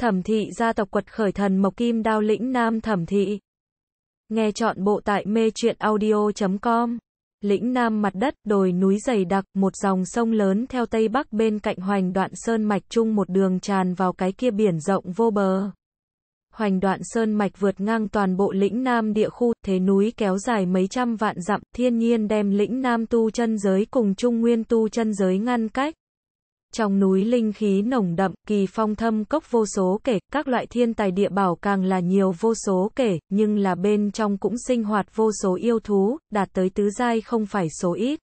Thẩm thị gia tộc quật khởi thần Mộc Kim Đao lĩnh Nam Thẩm thị. Nghe chọn bộ tại mê truyện audio.com. Lĩnh Nam mặt đất, đồi núi dày đặc, một dòng sông lớn theo tây bắc bên cạnh hoành đoạn sơn mạch chung một đường tràn vào cái kia biển rộng vô bờ. Hoành đoạn sơn mạch vượt ngang toàn bộ lĩnh Nam địa khu, thế núi kéo dài mấy trăm vạn dặm, thiên nhiên đem lĩnh Nam tu chân giới cùng Trung Nguyên tu chân giới ngăn cách. Trong núi linh khí nồng đậm, kỳ phong thâm cốc vô số kể, các loại thiên tài địa bảo càng là nhiều vô số kể, nhưng là bên trong cũng sinh hoạt vô số yêu thú, đạt tới tứ giai không phải số ít.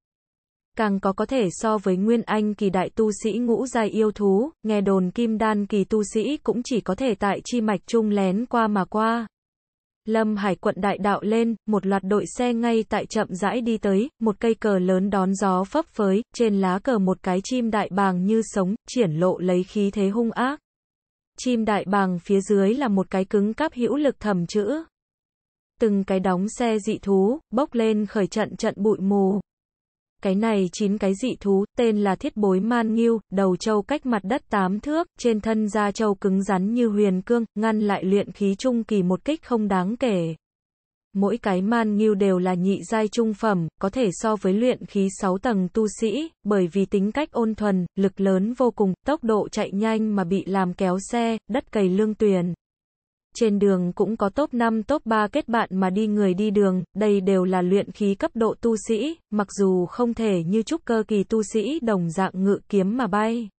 Càng có có thể so với nguyên anh kỳ đại tu sĩ ngũ giai yêu thú, nghe đồn kim đan kỳ tu sĩ cũng chỉ có thể tại chi mạch trung lén qua mà qua, Lâm Hải quận đại đạo lên, một loạt đội xe ngay tại chậm rãi đi tới, một cây cờ lớn đón gió phấp phới, trên lá cờ một cái chim đại bàng như sống, triển lộ lấy khí thế hung ác. Chim đại bàng phía dưới là một cái cứng cáp hữu lực thầm chữ. Từng cái đóng xe dị thú, bốc lên khởi trận trận bụi mù. Cái này chín cái dị thú, tên là thiết bối man nghiêu, đầu châu cách mặt đất tám thước, trên thân da châu cứng rắn như huyền cương, ngăn lại luyện khí trung kỳ một kích không đáng kể. Mỗi cái man nghiêu đều là nhị giai trung phẩm, có thể so với luyện khí 6 tầng tu sĩ, bởi vì tính cách ôn thuần, lực lớn vô cùng, tốc độ chạy nhanh mà bị làm kéo xe, đất cầy lương tuyền trên đường cũng có top 5 top 3 kết bạn mà đi người đi đường, đây đều là luyện khí cấp độ tu sĩ, mặc dù không thể như trúc cơ kỳ tu sĩ đồng dạng ngự kiếm mà bay.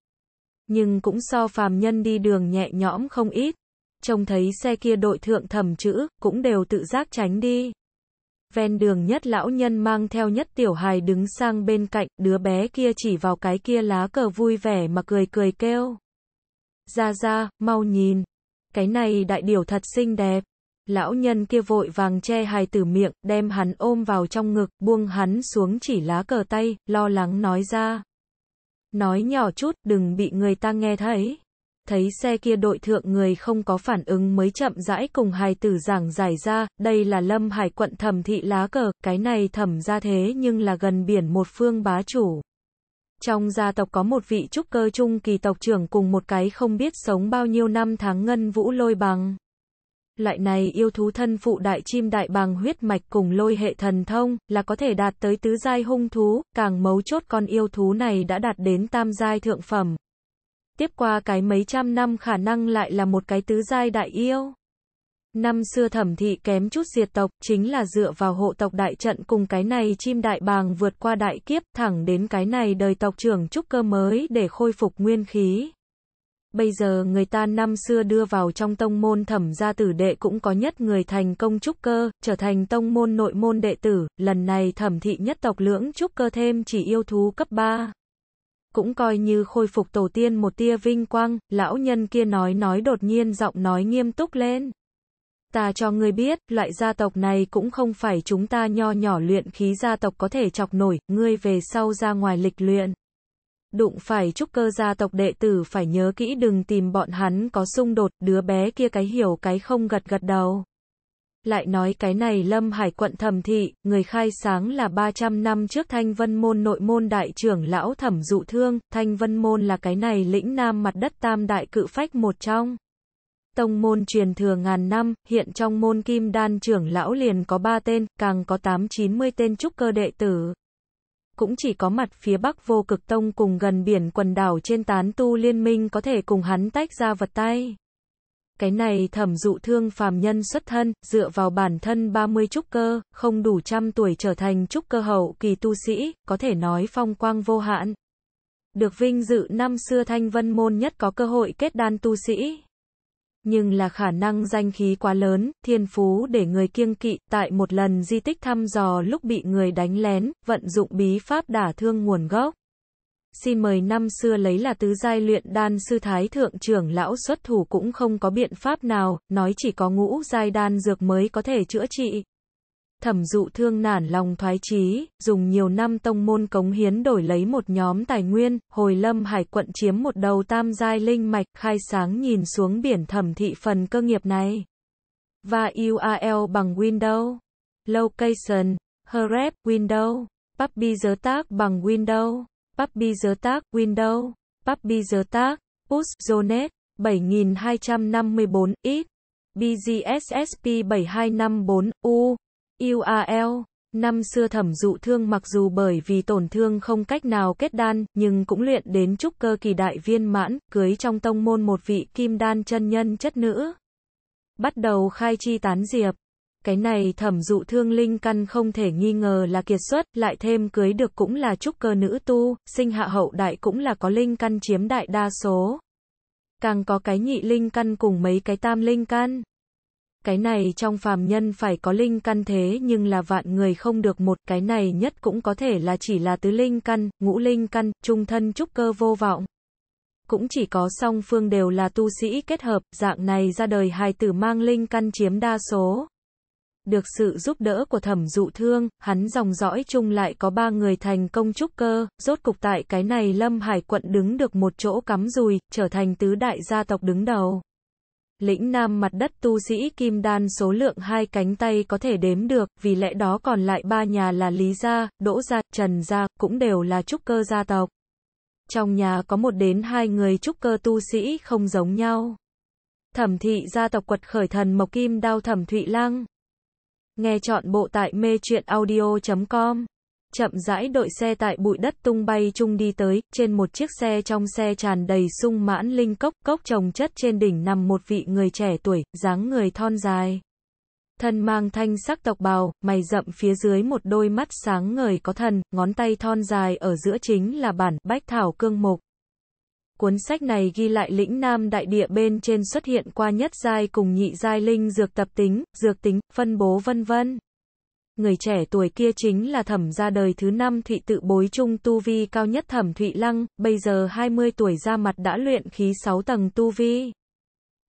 Nhưng cũng so phàm nhân đi đường nhẹ nhõm không ít. Trông thấy xe kia đội thượng thẩm chữ, cũng đều tự giác tránh đi. Ven đường nhất lão nhân mang theo nhất tiểu hài đứng sang bên cạnh, đứa bé kia chỉ vào cái kia lá cờ vui vẻ mà cười cười kêu. Ra ra, mau nhìn, cái này đại điểu thật xinh đẹp. Lão nhân kia vội vàng che hài tử miệng, đem hắn ôm vào trong ngực, buông hắn xuống chỉ lá cờ tay, lo lắng nói ra. Nói nhỏ chút, đừng bị người ta nghe thấy. Thấy xe kia đội thượng người không có phản ứng mới chậm rãi cùng hài tử giảng giải ra, đây là lâm hải quận thẩm thị lá cờ, cái này thẩm ra thế nhưng là gần biển một phương bá chủ. Trong gia tộc có một vị trúc cơ trung kỳ tộc trưởng cùng một cái không biết sống bao nhiêu năm tháng ngân vũ lôi bằng. Loại này yêu thú thân phụ đại chim đại bằng huyết mạch cùng lôi hệ thần thông là có thể đạt tới tứ giai hung thú, càng mấu chốt con yêu thú này đã đạt đến tam giai thượng phẩm. Tiếp qua cái mấy trăm năm khả năng lại là một cái tứ giai đại yêu. Năm xưa thẩm thị kém chút diệt tộc, chính là dựa vào hộ tộc đại trận cùng cái này chim đại bàng vượt qua đại kiếp, thẳng đến cái này đời tộc trưởng trúc cơ mới để khôi phục nguyên khí. Bây giờ người ta năm xưa đưa vào trong tông môn thẩm gia tử đệ cũng có nhất người thành công trúc cơ, trở thành tông môn nội môn đệ tử, lần này thẩm thị nhất tộc lưỡng trúc cơ thêm chỉ yêu thú cấp 3. Cũng coi như khôi phục tổ tiên một tia vinh quang, lão nhân kia nói nói đột nhiên giọng nói nghiêm túc lên. Ta cho ngươi biết, loại gia tộc này cũng không phải chúng ta nho nhỏ luyện khí gia tộc có thể chọc nổi, ngươi về sau ra ngoài lịch luyện. Đụng phải trúc cơ gia tộc đệ tử phải nhớ kỹ đừng tìm bọn hắn có xung đột, đứa bé kia cái hiểu cái không gật gật đầu. Lại nói cái này Lâm Hải quận thẩm thị, người khai sáng là 300 năm trước Thanh Vân Môn nội môn đại trưởng lão thẩm dụ thương, Thanh Vân Môn là cái này lĩnh nam mặt đất tam đại cự phách một trong tông môn truyền thừa ngàn năm, hiện trong môn kim đan trưởng lão liền có 3 tên, càng có 8-90 tên trúc cơ đệ tử. Cũng chỉ có mặt phía bắc vô cực tông cùng gần biển quần đảo trên tán tu liên minh có thể cùng hắn tách ra vật tay. Cái này thẩm dụ thương phàm nhân xuất thân, dựa vào bản thân 30 trúc cơ, không đủ trăm tuổi trở thành trúc cơ hậu kỳ tu sĩ, có thể nói phong quang vô hạn. Được vinh dự năm xưa thanh vân môn nhất có cơ hội kết đan tu sĩ nhưng là khả năng danh khí quá lớn, thiên phú để người kiêng kỵ, tại một lần di tích thăm dò lúc bị người đánh lén, vận dụng bí pháp đả thương nguồn gốc. Xin mời năm xưa lấy là tứ giai luyện đan sư thái thượng trưởng lão xuất thủ cũng không có biện pháp nào, nói chỉ có ngũ giai đan dược mới có thể chữa trị. Thẩm dụ thương nản lòng thoái chí, dùng nhiều năm tông môn cống hiến đổi lấy một nhóm tài nguyên, hồi lâm hải quận chiếm một đầu tam giai linh mạch, khai sáng nhìn xuống biển thẩm thị phần cơ nghiệp này. Và URL bằng Windows, Location, Href, Windows, Puppy giới tác bằng Windows, Puppy giới tác, Windows, Puppy giới tác, Push, Zonet, 7254, X, BGSSP 7254, U. UAL Năm xưa thẩm dụ thương mặc dù bởi vì tổn thương không cách nào kết đan, nhưng cũng luyện đến trúc cơ kỳ đại viên mãn, cưới trong tông môn một vị kim đan chân nhân chất nữ. Bắt đầu khai chi tán diệp. Cái này thẩm dụ thương linh căn không thể nghi ngờ là kiệt xuất, lại thêm cưới được cũng là trúc cơ nữ tu, sinh hạ hậu đại cũng là có linh căn chiếm đại đa số. Càng có cái nhị linh căn cùng mấy cái tam linh căn. Cái này trong phàm nhân phải có linh căn thế nhưng là vạn người không được một, cái này nhất cũng có thể là chỉ là tứ linh căn, ngũ linh căn, trung thân trúc cơ vô vọng. Cũng chỉ có song phương đều là tu sĩ kết hợp, dạng này ra đời hài tử mang linh căn chiếm đa số. Được sự giúp đỡ của thẩm dụ thương, hắn dòng dõi chung lại có ba người thành công trúc cơ, rốt cục tại cái này Lâm Hải quận đứng được một chỗ cắm rùi, trở thành tứ đại gia tộc đứng đầu lĩnh nam mặt đất tu sĩ kim đan số lượng hai cánh tay có thể đếm được, vì lẽ đó còn lại ba nhà là Lý Gia, Đỗ Gia, Trần Gia, cũng đều là trúc cơ gia tộc. Trong nhà có một đến hai người trúc cơ tu sĩ không giống nhau. Thẩm thị gia tộc quật khởi thần Mộc Kim Đao Thẩm Thụy lăng Nghe chọn bộ tại mê truyện audio.com chậm rãi đội xe tại bụi đất tung bay chung đi tới, trên một chiếc xe trong xe tràn đầy sung mãn linh cốc, cốc trồng chất trên đỉnh nằm một vị người trẻ tuổi, dáng người thon dài. Thân mang thanh sắc tộc bào, mày rậm phía dưới một đôi mắt sáng ngời có thần, ngón tay thon dài ở giữa chính là bản Bách Thảo Cương Mục. Cuốn sách này ghi lại lĩnh nam đại địa bên trên xuất hiện qua nhất giai cùng nhị giai linh dược tập tính, dược tính, phân bố vân vân người trẻ tuổi kia chính là thẩm ra đời thứ năm thụy tự bối trung tu vi cao nhất thẩm thụy lăng, bây giờ 20 tuổi ra mặt đã luyện khí 6 tầng tu vi.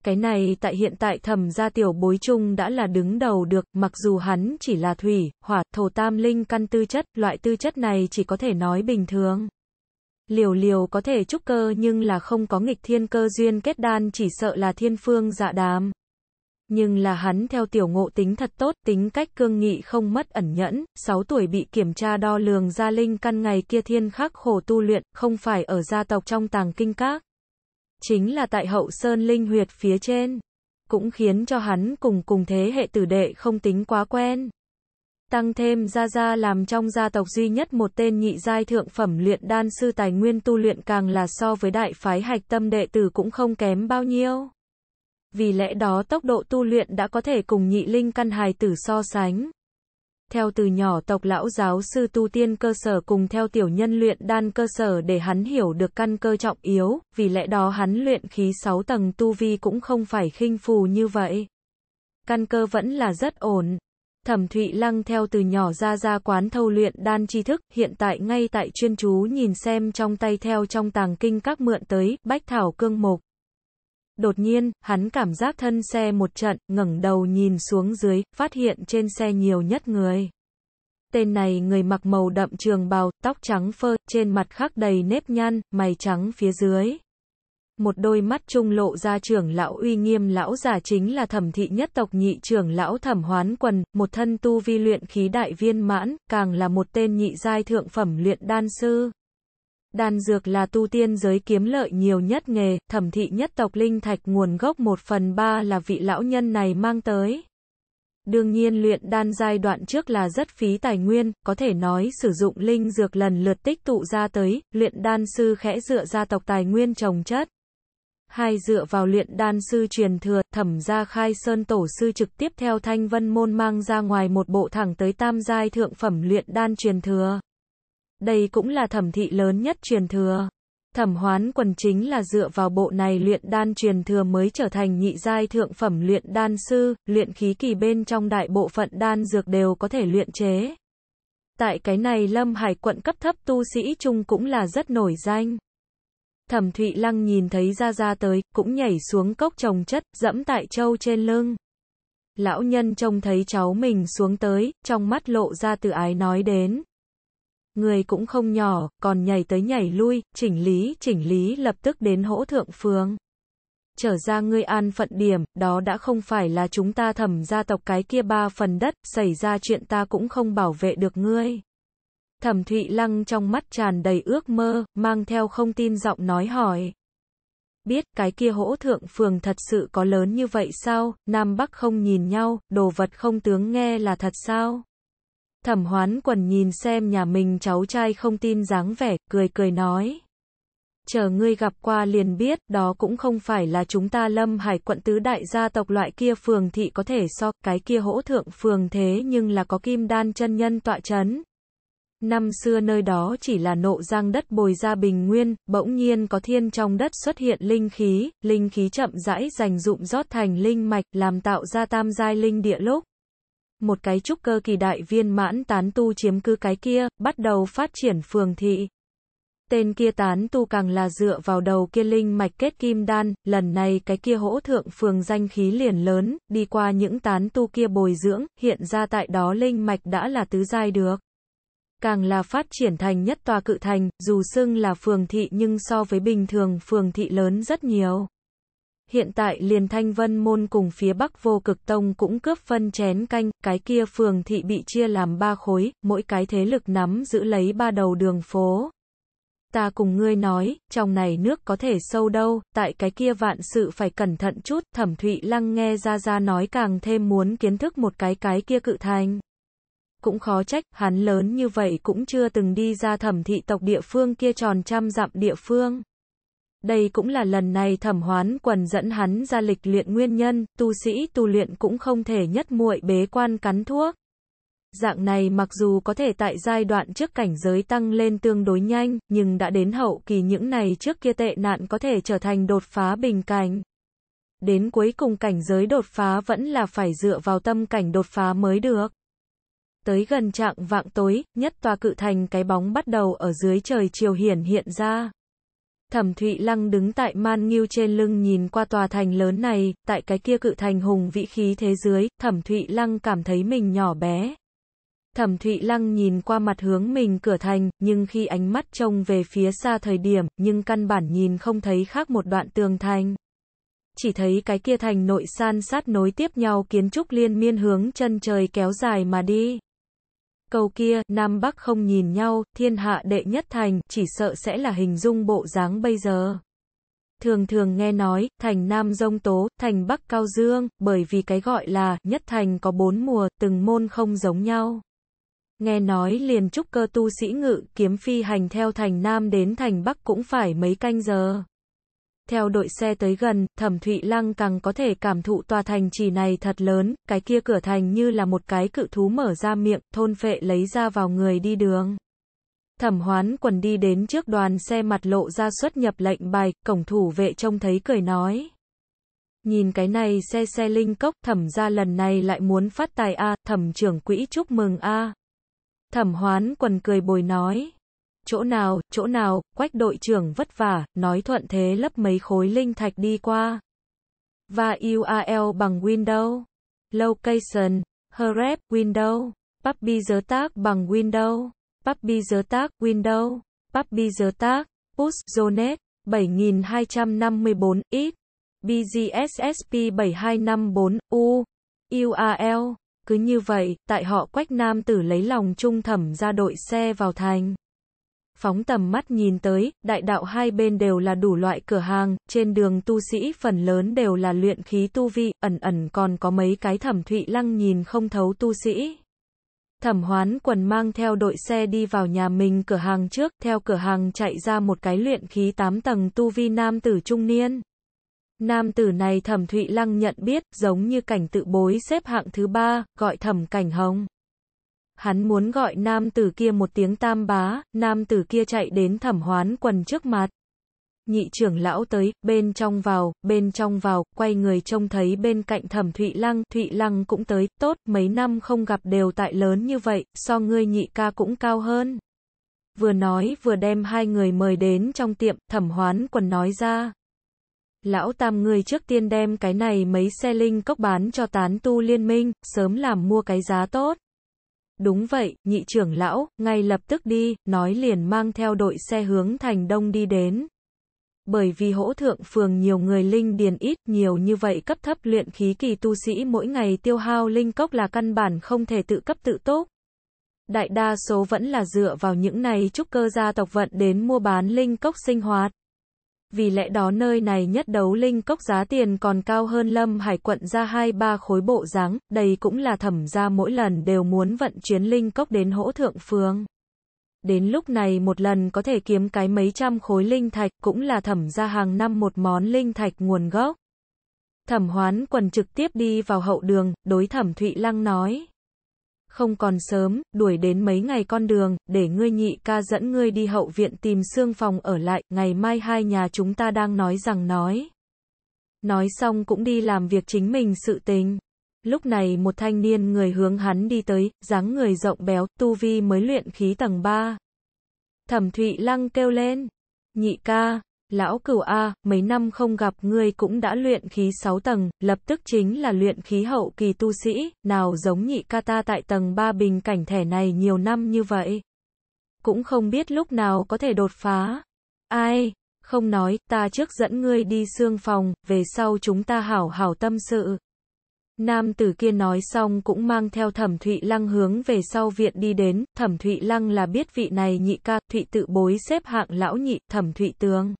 Cái này tại hiện tại thẩm gia tiểu bối trung đã là đứng đầu được, mặc dù hắn chỉ là thủy, hỏa, thổ tam linh căn tư chất, loại tư chất này chỉ có thể nói bình thường. Liều liều có thể trúc cơ nhưng là không có nghịch thiên cơ duyên kết đan chỉ sợ là thiên phương dạ đàm nhưng là hắn theo tiểu ngộ tính thật tốt, tính cách cương nghị không mất ẩn nhẫn, 6 tuổi bị kiểm tra đo lường gia linh căn ngày kia thiên khắc khổ tu luyện, không phải ở gia tộc trong tàng kinh các, chính là tại hậu sơn linh huyệt phía trên, cũng khiến cho hắn cùng cùng thế hệ tử đệ không tính quá quen. Tăng thêm Gia Gia làm trong gia tộc duy nhất một tên nhị giai thượng phẩm luyện đan sư tài nguyên tu luyện càng là so với đại phái hạch tâm đệ tử cũng không kém bao nhiêu. Vì lẽ đó tốc độ tu luyện đã có thể cùng nhị linh căn hài tử so sánh. Theo từ nhỏ tộc lão giáo sư tu tiên cơ sở cùng theo tiểu nhân luyện đan cơ sở để hắn hiểu được căn cơ trọng yếu, vì lẽ đó hắn luyện khí 6 tầng tu vi cũng không phải khinh phù như vậy. Căn cơ vẫn là rất ổn. Thẩm Thụy Lăng theo từ nhỏ ra ra quán thâu luyện đan tri thức, hiện tại ngay tại chuyên chú nhìn xem trong tay theo trong tàng kinh các mượn tới, bách thảo cương mục. Đột nhiên, hắn cảm giác thân xe một trận, ngẩng đầu nhìn xuống dưới, phát hiện trên xe nhiều nhất người. Tên này người mặc màu đậm trường bào, tóc trắng phơ, trên mặt khắc đầy nếp nhăn, mày trắng phía dưới. Một đôi mắt trung lộ ra trưởng lão uy nghiêm lão giả chính là thẩm thị nhất tộc nhị trưởng lão thẩm hoán quần, một thân tu vi luyện khí đại viên mãn, càng là một tên nhị giai thượng phẩm luyện đan sư. Đan dược là tu tiên giới kiếm lợi nhiều nhất nghề, thẩm thị nhất tộc linh thạch nguồn gốc một phần ba là vị lão nhân này mang tới. Đương nhiên luyện đan giai đoạn trước là rất phí tài nguyên, có thể nói sử dụng linh dược lần lượt tích tụ ra tới, luyện đan sư khẽ dựa gia tộc tài nguyên trồng chất. Hai dựa vào luyện đan sư truyền thừa, thẩm gia khai sơn tổ sư trực tiếp theo thanh vân môn mang ra ngoài một bộ thẳng tới tam giai thượng phẩm luyện đan truyền thừa. Đây cũng là thẩm thị lớn nhất truyền thừa. Thẩm hoán quần chính là dựa vào bộ này luyện đan truyền thừa mới trở thành nhị giai thượng phẩm luyện đan sư, luyện khí kỳ bên trong đại bộ phận đan dược đều có thể luyện chế. Tại cái này Lâm Hải quận cấp thấp tu sĩ chung cũng là rất nổi danh. Thẩm Thụy Lăng nhìn thấy Gia Gia tới, cũng nhảy xuống cốc trồng chất, dẫm tại châu trên lưng. Lão nhân trông thấy cháu mình xuống tới, trong mắt lộ ra từ ái nói đến. Người cũng không nhỏ, còn nhảy tới nhảy lui, chỉnh lý, chỉnh lý lập tức đến hỗ thượng phương. Trở ra ngươi an phận điểm, đó đã không phải là chúng ta thẩm gia tộc cái kia ba phần đất, xảy ra chuyện ta cũng không bảo vệ được ngươi. Thẩm Thụy Lăng trong mắt tràn đầy ước mơ, mang theo không tin giọng nói hỏi. Biết cái kia hỗ thượng phường thật sự có lớn như vậy sao, Nam Bắc không nhìn nhau, đồ vật không tướng nghe là thật sao? Thẩm hoán quần nhìn xem nhà mình cháu trai không tin dáng vẻ, cười cười nói. Chờ ngươi gặp qua liền biết, đó cũng không phải là chúng ta lâm hải quận tứ đại gia tộc loại kia phường thị có thể so, cái kia hỗ thượng phường thế nhưng là có kim đan chân nhân tọa chấn. Năm xưa nơi đó chỉ là nộ giang đất bồi ra bình nguyên, bỗng nhiên có thiên trong đất xuất hiện linh khí, linh khí chậm rãi dành dụng rót thành linh mạch, làm tạo ra tam giai linh địa lúc một cái trúc cơ kỳ đại viên mãn tán tu chiếm cứ cái kia, bắt đầu phát triển phường thị. Tên kia tán tu càng là dựa vào đầu kia linh mạch kết kim đan, lần này cái kia hỗ thượng phường danh khí liền lớn, đi qua những tán tu kia bồi dưỡng, hiện ra tại đó linh mạch đã là tứ giai được. Càng là phát triển thành nhất tòa cự thành, dù xưng là phường thị nhưng so với bình thường phường thị lớn rất nhiều. Hiện tại liền thanh vân môn cùng phía bắc vô cực tông cũng cướp phân chén canh, cái kia phường thị bị chia làm ba khối, mỗi cái thế lực nắm giữ lấy ba đầu đường phố. Ta cùng ngươi nói, trong này nước có thể sâu đâu, tại cái kia vạn sự phải cẩn thận chút, thẩm thụy lăng nghe ra ra nói càng thêm muốn kiến thức một cái cái kia cự thành cũng khó trách, hắn lớn như vậy cũng chưa từng đi ra thẩm thị tộc địa phương kia tròn trăm dặm địa phương. Đây cũng là lần này thẩm hoán quần dẫn hắn ra lịch luyện nguyên nhân, tu sĩ tu luyện cũng không thể nhất muội bế quan cắn thuốc. Dạng này mặc dù có thể tại giai đoạn trước cảnh giới tăng lên tương đối nhanh, nhưng đã đến hậu kỳ những này trước kia tệ nạn có thể trở thành đột phá bình cảnh. Đến cuối cùng cảnh giới đột phá vẫn là phải dựa vào tâm cảnh đột phá mới được. Tới gần trạng vạng tối, nhất tòa cự thành cái bóng bắt đầu ở dưới trời chiều hiển hiện ra. Thẩm Thụy Lăng đứng tại man nghiêu trên lưng nhìn qua tòa thành lớn này, tại cái kia cự thành hùng vĩ khí thế dưới, Thẩm Thụy Lăng cảm thấy mình nhỏ bé. Thẩm Thụy Lăng nhìn qua mặt hướng mình cửa thành, nhưng khi ánh mắt trông về phía xa thời điểm, nhưng căn bản nhìn không thấy khác một đoạn tường thành. Chỉ thấy cái kia thành nội san sát nối tiếp nhau kiến trúc liên miên hướng chân trời kéo dài mà đi câu kia, Nam Bắc không nhìn nhau, thiên hạ đệ nhất thành, chỉ sợ sẽ là hình dung bộ dáng bây giờ. Thường thường nghe nói, thành Nam Dông Tố, thành Bắc Cao Dương, bởi vì cái gọi là, nhất thành có bốn mùa, từng môn không giống nhau. Nghe nói liền trúc cơ tu sĩ ngự kiếm phi hành theo thành Nam đến thành Bắc cũng phải mấy canh giờ. Theo đội xe tới gần, Thẩm Thụy Lăng càng có thể cảm thụ tòa thành trì này thật lớn, cái kia cửa thành như là một cái cự thú mở ra miệng, thôn phệ lấy ra vào người đi đường. Thẩm hoán quần đi đến trước đoàn xe mặt lộ ra xuất nhập lệnh bài, cổng thủ vệ trông thấy cười nói. Nhìn cái này xe xe linh cốc, thẩm ra lần này lại muốn phát tài A, thẩm trưởng quỹ chúc mừng A. Thẩm hoán quần cười bồi nói chỗ nào, chỗ nào, quách đội trưởng vất vả, nói thuận thế lấp mấy khối linh thạch đi qua. Và URL bằng Windows, Location, herep Windows, Puppy giới tác bằng Windows, Puppy giới tác, Windows, Puppy giới tác, Push, Zonet, 7254, X, BGSSP 7254, U, URL. Cứ như vậy, tại họ Quách Nam Tử lấy lòng trung thẩm ra đội xe vào thành. Phóng tầm mắt nhìn tới, đại đạo hai bên đều là đủ loại cửa hàng, trên đường tu sĩ phần lớn đều là luyện khí tu vi, ẩn ẩn còn có mấy cái thẩm thụy lăng nhìn không thấu tu sĩ. Thẩm hoán quần mang theo đội xe đi vào nhà mình cửa hàng trước, theo cửa hàng chạy ra một cái luyện khí tám tầng tu vi nam tử trung niên. Nam tử này thẩm thụy lăng nhận biết, giống như cảnh tự bối xếp hạng thứ ba, gọi thẩm cảnh hồng. Hắn muốn gọi nam tử kia một tiếng tam bá, nam tử kia chạy đến thẩm hoán quần trước mặt. Nhị trưởng lão tới, bên trong vào, bên trong vào, quay người trông thấy bên cạnh thẩm Thụy Lăng, Thụy Lăng cũng tới, tốt, mấy năm không gặp đều tại lớn như vậy, so ngươi nhị ca cũng cao hơn. Vừa nói vừa đem hai người mời đến trong tiệm, thẩm hoán quần nói ra. Lão Tam người trước tiên đem cái này mấy xe linh cốc bán cho tán tu liên minh, sớm làm mua cái giá tốt. Đúng vậy, nhị trưởng lão, ngay lập tức đi, nói liền mang theo đội xe hướng thành đông đi đến. Bởi vì hỗ thượng phường nhiều người linh điền ít nhiều như vậy cấp thấp luyện khí kỳ tu sĩ mỗi ngày tiêu hao linh cốc là căn bản không thể tự cấp tự tốt. Đại đa số vẫn là dựa vào những này trúc cơ gia tộc vận đến mua bán linh cốc sinh hoạt vì lẽ đó nơi này nhất đấu linh cốc giá tiền còn cao hơn lâm hải quận ra hai ba khối bộ dáng đây cũng là thẩm ra mỗi lần đều muốn vận chuyến linh cốc đến hỗ thượng phương. Đến lúc này một lần có thể kiếm cái mấy trăm khối linh thạch cũng là thẩm ra hàng năm một món linh thạch nguồn gốc. Thẩm hoán quần trực tiếp đi vào hậu đường, đối thẩm Thụy Lăng nói không còn sớm, đuổi đến mấy ngày con đường, để ngươi nhị ca dẫn ngươi đi hậu viện tìm xương phòng ở lại, ngày mai hai nhà chúng ta đang nói rằng nói. Nói xong cũng đi làm việc chính mình sự tình. Lúc này một thanh niên người hướng hắn đi tới, dáng người rộng béo, tu vi mới luyện khí tầng 3. Thẩm Thụy Lăng kêu lên, nhị ca, Lão cửu A, mấy năm không gặp ngươi cũng đã luyện khí 6 tầng, lập tức chính là luyện khí hậu kỳ tu sĩ, nào giống nhị ca ta tại tầng 3 bình cảnh thẻ này nhiều năm như vậy. Cũng không biết lúc nào có thể đột phá. Ai, không nói, ta trước dẫn ngươi đi xương phòng, về sau chúng ta hảo hảo tâm sự. Nam tử kia nói xong cũng mang theo thẩm thụy lăng hướng về sau viện đi đến, thẩm thụy lăng là biết vị này nhị ca, thụy tự bối xếp hạng lão nhị, thẩm thụy tướng.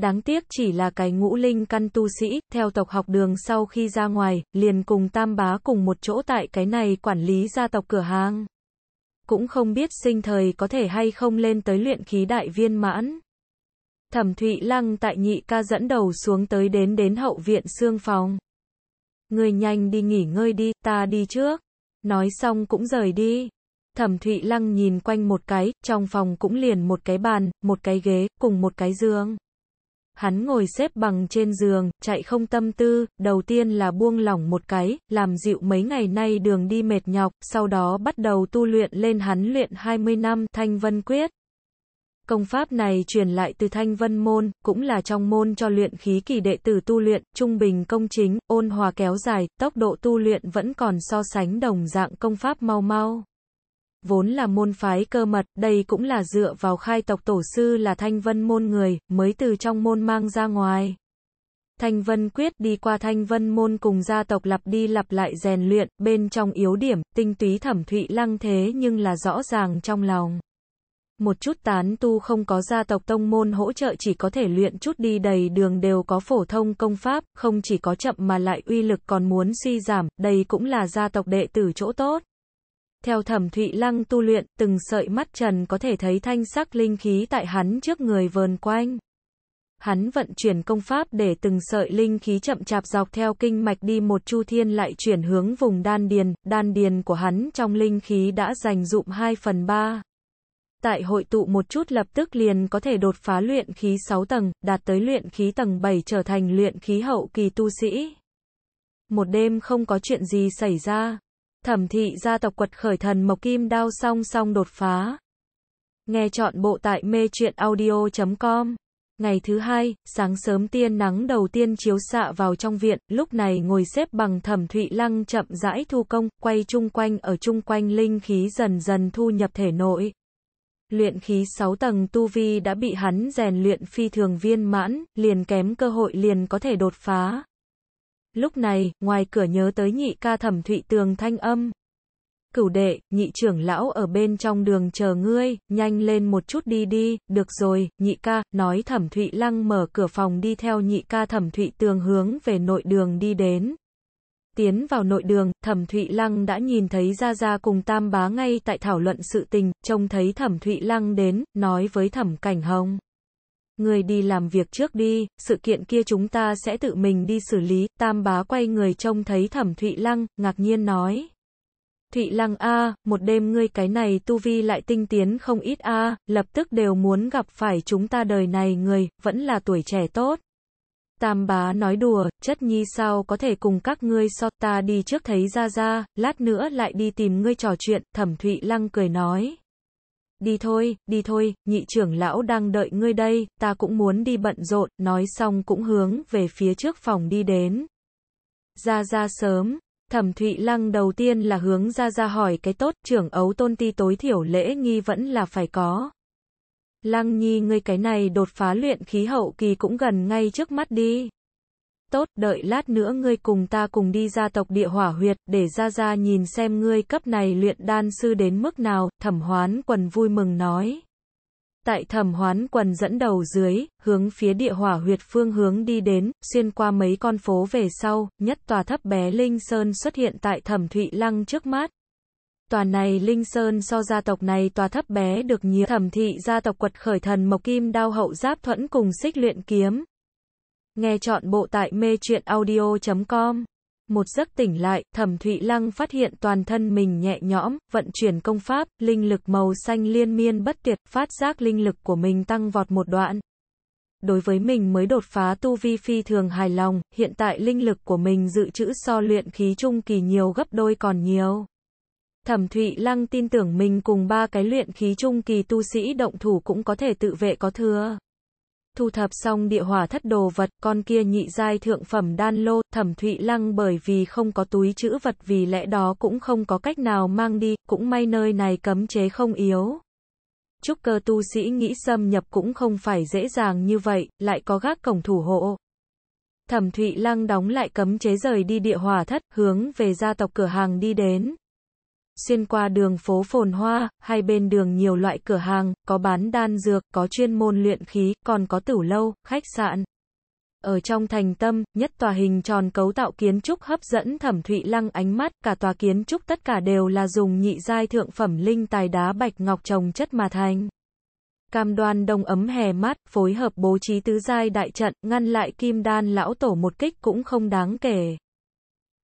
Đáng tiếc chỉ là cái ngũ linh căn tu sĩ, theo tộc học đường sau khi ra ngoài, liền cùng tam bá cùng một chỗ tại cái này quản lý gia tộc cửa hàng. Cũng không biết sinh thời có thể hay không lên tới luyện khí đại viên mãn. Thẩm Thụy Lăng tại nhị ca dẫn đầu xuống tới đến đến hậu viện xương phòng. Người nhanh đi nghỉ ngơi đi, ta đi trước. Nói xong cũng rời đi. Thẩm Thụy Lăng nhìn quanh một cái, trong phòng cũng liền một cái bàn, một cái ghế, cùng một cái giường. Hắn ngồi xếp bằng trên giường, chạy không tâm tư, đầu tiên là buông lỏng một cái, làm dịu mấy ngày nay đường đi mệt nhọc, sau đó bắt đầu tu luyện lên hắn luyện 20 năm Thanh Vân Quyết. Công pháp này truyền lại từ Thanh Vân Môn, cũng là trong môn cho luyện khí kỳ đệ tử tu luyện, trung bình công chính, ôn hòa kéo dài, tốc độ tu luyện vẫn còn so sánh đồng dạng công pháp mau mau vốn là môn phái cơ mật, đây cũng là dựa vào khai tộc tổ sư là Thanh Vân môn người, mới từ trong môn mang ra ngoài. Thanh Vân Quyết đi qua Thanh Vân môn cùng gia tộc lặp đi lặp lại rèn luyện, bên trong yếu điểm, tinh túy thẩm thụy lăng thế nhưng là rõ ràng trong lòng. Một chút tán tu không có gia tộc tông môn hỗ trợ chỉ có thể luyện chút đi đầy đường đều có phổ thông công pháp, không chỉ có chậm mà lại uy lực còn muốn suy giảm, đây cũng là gia tộc đệ tử chỗ tốt. Theo thẩm thụy lăng tu luyện, từng sợi mắt trần có thể thấy thanh sắc linh khí tại hắn trước người vờn quanh. Hắn vận chuyển công pháp để từng sợi linh khí chậm chạp dọc theo kinh mạch đi một chu thiên lại chuyển hướng vùng đan điền, đan điền của hắn trong linh khí đã dành dụm 2 phần 3. Tại hội tụ một chút lập tức liền có thể đột phá luyện khí 6 tầng, đạt tới luyện khí tầng 7 trở thành luyện khí hậu kỳ tu sĩ. Một đêm không có chuyện gì xảy ra. Thẩm thị gia tộc quật khởi thần Mộc Kim Đao song song đột phá. Nghe chọn bộ tại mê truyện audio.com. Ngày thứ hai, sáng sớm tiên nắng đầu tiên chiếu xạ vào trong viện, lúc này ngồi xếp bằng thẩm thụy lăng chậm rãi thu công, quay chung quanh ở chung quanh linh khí dần dần thu nhập thể nội. Luyện khí 6 tầng tu vi đã bị hắn rèn luyện phi thường viên mãn, liền kém cơ hội liền có thể đột phá. Lúc này, ngoài cửa nhớ tới nhị ca thẩm thụy tường thanh âm. Cửu đệ, nhị trưởng lão ở bên trong đường chờ ngươi, nhanh lên một chút đi đi, được rồi, nhị ca, nói thẩm thụy lăng mở cửa phòng đi theo nhị ca thẩm thụy tường hướng về nội đường đi đến. Tiến vào nội đường, Thẩm Thụy Lăng đã nhìn thấy Gia Gia cùng Tam Bá ngay tại thảo luận sự tình, trông thấy Thẩm Thụy Lăng đến, nói với Thẩm Cảnh Hồng người đi làm việc trước đi, sự kiện kia chúng ta sẽ tự mình đi xử lý, tam bá quay người trông thấy thẩm Thụy Lăng, ngạc nhiên nói. Thụy Lăng A, à, một đêm ngươi cái này tu vi lại tinh tiến không ít A, à, lập tức đều muốn gặp phải chúng ta đời này người, vẫn là tuổi trẻ tốt. Tam bá nói đùa, chất nhi sao có thể cùng các ngươi so ta đi trước thấy ra ra, lát nữa lại đi tìm ngươi trò chuyện, thẩm Thụy Lăng cười nói. Đi thôi, đi thôi, nhị trưởng lão đang đợi ngươi đây, ta cũng muốn đi bận rộn, nói xong cũng hướng về phía trước phòng đi đến. Ra ra sớm, thẩm thụy lăng đầu tiên là hướng ra ra hỏi cái tốt, trưởng ấu tôn ti tối thiểu lễ nghi vẫn là phải có. Lăng nhi ngươi cái này đột phá luyện khí hậu kỳ cũng gần ngay trước mắt đi tốt, đợi lát nữa ngươi cùng ta cùng đi ra tộc địa hỏa huyệt, để ra ra nhìn xem ngươi cấp này luyện đan sư đến mức nào, thẩm hoán quần vui mừng nói. Tại thẩm hoán quần dẫn đầu dưới, hướng phía địa hỏa huyệt phương hướng đi đến, xuyên qua mấy con phố về sau, nhất tòa thấp bé Linh Sơn xuất hiện tại thẩm thụy lăng trước mắt. Tòa này Linh Sơn so gia tộc này tòa thấp bé được nhiều thẩm thị gia tộc quật khởi thần mộc kim đao hậu giáp thuẫn cùng xích luyện kiếm. Nghe chọn bộ tại mê truyện audio.com. Một giấc tỉnh lại, Thẩm Thụy Lăng phát hiện toàn thân mình nhẹ nhõm, vận chuyển công pháp, linh lực màu xanh liên miên bất tuyệt, phát giác linh lực của mình tăng vọt một đoạn. Đối với mình mới đột phá tu vi phi thường hài lòng, hiện tại linh lực của mình dự trữ so luyện khí trung kỳ nhiều gấp đôi còn nhiều. Thẩm Thụy Lăng tin tưởng mình cùng ba cái luyện khí trung kỳ tu sĩ động thủ cũng có thể tự vệ có thừa thu thập xong địa hỏa thất đồ vật, con kia nhị giai thượng phẩm đan lô, thẩm thụy lăng bởi vì không có túi chữ vật vì lẽ đó cũng không có cách nào mang đi, cũng may nơi này cấm chế không yếu. Trúc cơ tu sĩ nghĩ xâm nhập cũng không phải dễ dàng như vậy, lại có gác cổng thủ hộ. Thẩm Thụy Lăng đóng lại cấm chế rời đi địa hỏa thất, hướng về gia tộc cửa hàng đi đến xuyên qua đường phố phồn hoa, hai bên đường nhiều loại cửa hàng, có bán đan dược, có chuyên môn luyện khí, còn có tửu lâu, khách sạn. Ở trong thành tâm, nhất tòa hình tròn cấu tạo kiến trúc hấp dẫn thẩm thụy lăng ánh mắt, cả tòa kiến trúc tất cả đều là dùng nhị giai thượng phẩm linh tài đá bạch ngọc trồng chất mà thành. Cam đoan đông ấm hè mát, phối hợp bố trí tứ giai đại trận, ngăn lại kim đan lão tổ một kích cũng không đáng kể.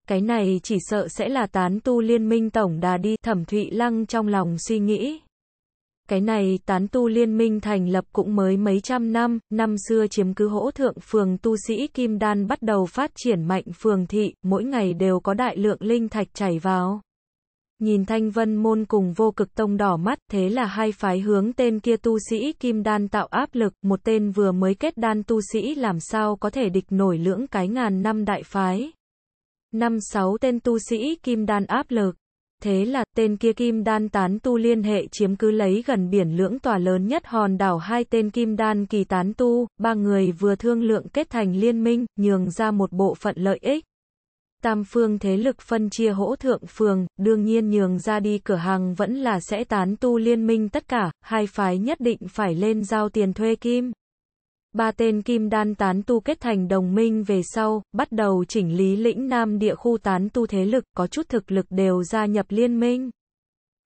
Cái này chỉ sợ sẽ là tán tu liên minh tổng đà đi thẩm thụy lăng trong lòng suy nghĩ. Cái này tán tu liên minh thành lập cũng mới mấy trăm năm, năm xưa chiếm cứ hỗ thượng phường tu sĩ Kim Đan bắt đầu phát triển mạnh phường thị, mỗi ngày đều có đại lượng linh thạch chảy vào. Nhìn Thanh Vân Môn cùng vô cực tông đỏ mắt, thế là hai phái hướng tên kia tu sĩ Kim Đan tạo áp lực, một tên vừa mới kết đan tu sĩ làm sao có thể địch nổi lưỡng cái ngàn năm đại phái năm sáu tên tu sĩ kim đan áp lực. Thế là, tên kia kim đan tán tu liên hệ chiếm cứ lấy gần biển lưỡng tòa lớn nhất hòn đảo hai tên kim đan kỳ tán tu, ba người vừa thương lượng kết thành liên minh, nhường ra một bộ phận lợi ích. Tam phương thế lực phân chia hỗ thượng phường, đương nhiên nhường ra đi cửa hàng vẫn là sẽ tán tu liên minh tất cả, hai phái nhất định phải lên giao tiền thuê kim ba tên kim đan tán tu kết thành đồng minh về sau, bắt đầu chỉnh lý lĩnh nam địa khu tán tu thế lực, có chút thực lực đều gia nhập liên minh.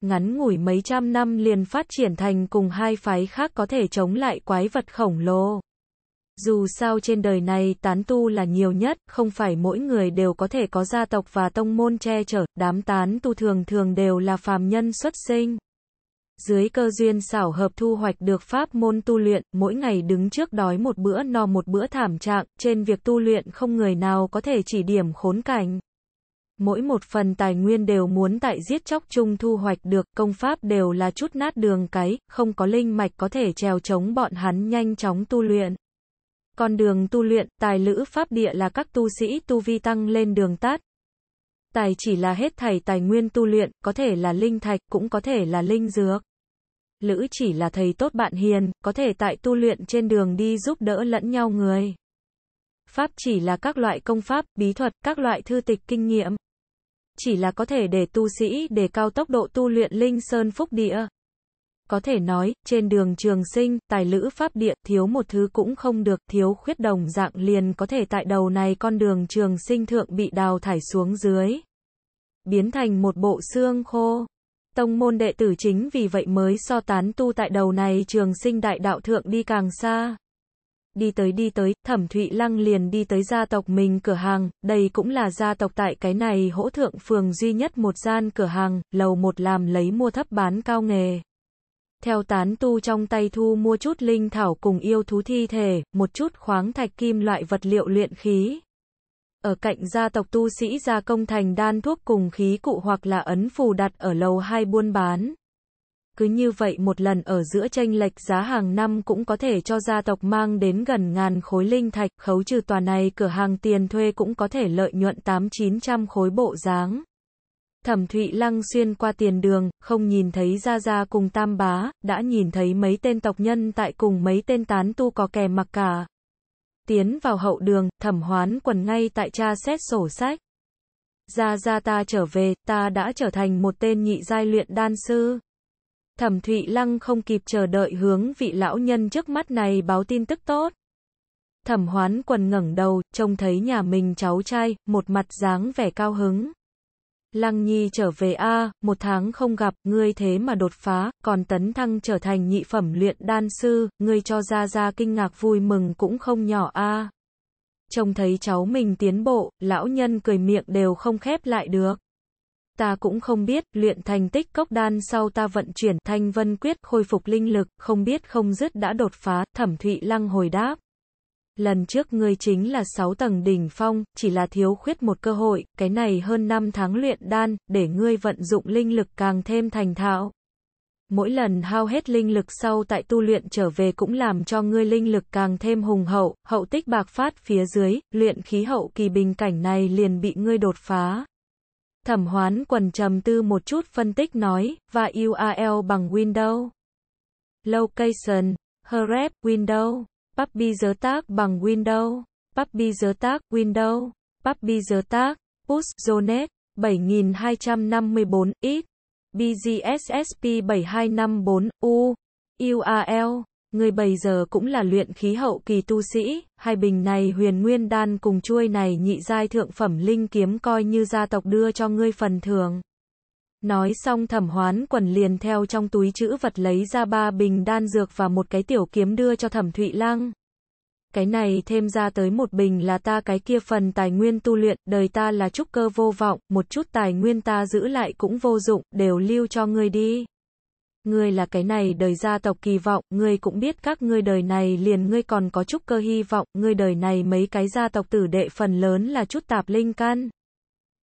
Ngắn ngủi mấy trăm năm liền phát triển thành cùng hai phái khác có thể chống lại quái vật khổng lồ. Dù sao trên đời này tán tu là nhiều nhất, không phải mỗi người đều có thể có gia tộc và tông môn che chở, đám tán tu thường thường đều là phàm nhân xuất sinh dưới cơ duyên xảo hợp thu hoạch được pháp môn tu luyện, mỗi ngày đứng trước đói một bữa no một bữa thảm trạng, trên việc tu luyện không người nào có thể chỉ điểm khốn cảnh. Mỗi một phần tài nguyên đều muốn tại giết chóc chung thu hoạch được, công pháp đều là chút nát đường cái, không có linh mạch có thể trèo chống bọn hắn nhanh chóng tu luyện. Con đường tu luyện, tài lữ pháp địa là các tu sĩ tu vi tăng lên đường tát, Tài chỉ là hết thảy tài nguyên tu luyện, có thể là linh thạch, cũng có thể là linh dược. Lữ chỉ là thầy tốt bạn hiền, có thể tại tu luyện trên đường đi giúp đỡ lẫn nhau người. Pháp chỉ là các loại công pháp, bí thuật, các loại thư tịch kinh nghiệm. Chỉ là có thể để tu sĩ để cao tốc độ tu luyện linh sơn phúc địa. Có thể nói, trên đường trường sinh, tài lữ pháp địa, thiếu một thứ cũng không được, thiếu khuyết đồng dạng liền có thể tại đầu này con đường trường sinh thượng bị đào thải xuống dưới. Biến thành một bộ xương khô. Tông môn đệ tử chính vì vậy mới so tán tu tại đầu này trường sinh đại đạo thượng đi càng xa. Đi tới đi tới, thẩm thụy lăng liền đi tới gia tộc mình cửa hàng, đây cũng là gia tộc tại cái này hỗ thượng phường duy nhất một gian cửa hàng, lầu một làm lấy mua thấp bán cao nghề. Theo tán tu trong tay thu mua chút linh thảo cùng yêu thú thi thể, một chút khoáng thạch kim loại vật liệu luyện khí. Ở cạnh gia tộc tu sĩ gia công thành đan thuốc cùng khí cụ hoặc là ấn phù đặt ở lầu hai buôn bán. Cứ như vậy một lần ở giữa tranh lệch giá hàng năm cũng có thể cho gia tộc mang đến gần ngàn khối linh thạch, khấu trừ tòa này cửa hàng tiền thuê cũng có thể lợi nhuận 8-900 khối bộ dáng. Thẩm Thụy Lăng xuyên qua tiền đường, không nhìn thấy Gia Gia cùng Tam Bá, đã nhìn thấy mấy tên tộc nhân tại cùng mấy tên tán tu có kè mặc cả, Tiến vào hậu đường, thẩm hoán quần ngay tại cha xét sổ sách. Ra ra ta trở về, ta đã trở thành một tên nhị giai luyện đan sư. Thẩm Thụy Lăng không kịp chờ đợi hướng vị lão nhân trước mắt này báo tin tức tốt. Thẩm hoán quần ngẩng đầu, trông thấy nhà mình cháu trai, một mặt dáng vẻ cao hứng. Lăng Nhi trở về A, một tháng không gặp, ngươi thế mà đột phá, còn tấn thăng trở thành nhị phẩm luyện đan sư, ngươi cho ra ra kinh ngạc vui mừng cũng không nhỏ A. Trông thấy cháu mình tiến bộ, lão nhân cười miệng đều không khép lại được. Ta cũng không biết, luyện thành tích cốc đan sau ta vận chuyển thanh vân quyết khôi phục linh lực, không biết không dứt đã đột phá, thẩm thụy lăng hồi đáp lần trước ngươi chính là 6 tầng đỉnh phong, chỉ là thiếu khuyết một cơ hội, cái này hơn 5 tháng luyện đan, để ngươi vận dụng linh lực càng thêm thành thạo. Mỗi lần hao hết linh lực sau tại tu luyện trở về cũng làm cho ngươi linh lực càng thêm hùng hậu, hậu tích bạc phát phía dưới, luyện khí hậu kỳ bình cảnh này liền bị ngươi đột phá. Thẩm hoán quần trầm tư một chút phân tích nói, và URL bằng Windows. Location, herep Windows. Puppy dớ tác bằng Windows, Puppy dớ tác Windows, Puppy dớ tác, Push Zonet, 7254 x BGSSP 7254 U URL Người bầy giờ cũng là luyện khí hậu kỳ tu sĩ, hai bình này huyền nguyên đan cùng chuôi này nhị giai thượng phẩm linh kiếm coi như gia tộc đưa cho ngươi phần thưởng. Nói xong thẩm hoán quần liền theo trong túi chữ vật lấy ra ba bình đan dược và một cái tiểu kiếm đưa cho thẩm thụy lang. Cái này thêm ra tới một bình là ta cái kia phần tài nguyên tu luyện, đời ta là trúc cơ vô vọng, một chút tài nguyên ta giữ lại cũng vô dụng, đều lưu cho ngươi đi. Ngươi là cái này đời gia tộc kỳ vọng, ngươi cũng biết các ngươi đời này liền ngươi còn có trúc cơ hy vọng, ngươi đời này mấy cái gia tộc tử đệ phần lớn là chút tạp linh can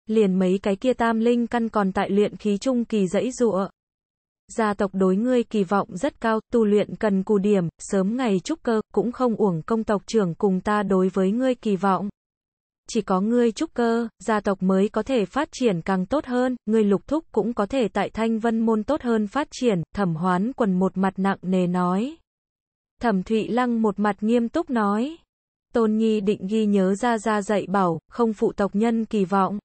liền mấy cái kia tam linh căn còn tại luyện khí trung kỳ dẫy dụa. Gia tộc đối ngươi kỳ vọng rất cao, tu luyện cần cù điểm, sớm ngày trúc cơ, cũng không uổng công tộc trưởng cùng ta đối với ngươi kỳ vọng. Chỉ có ngươi trúc cơ, gia tộc mới có thể phát triển càng tốt hơn, ngươi lục thúc cũng có thể tại thanh vân môn tốt hơn phát triển, thẩm hoán quần một mặt nặng nề nói. Thẩm Thụy Lăng một mặt nghiêm túc nói. Tôn Nhi định ghi nhớ ra ra dạy bảo, không phụ tộc nhân kỳ vọng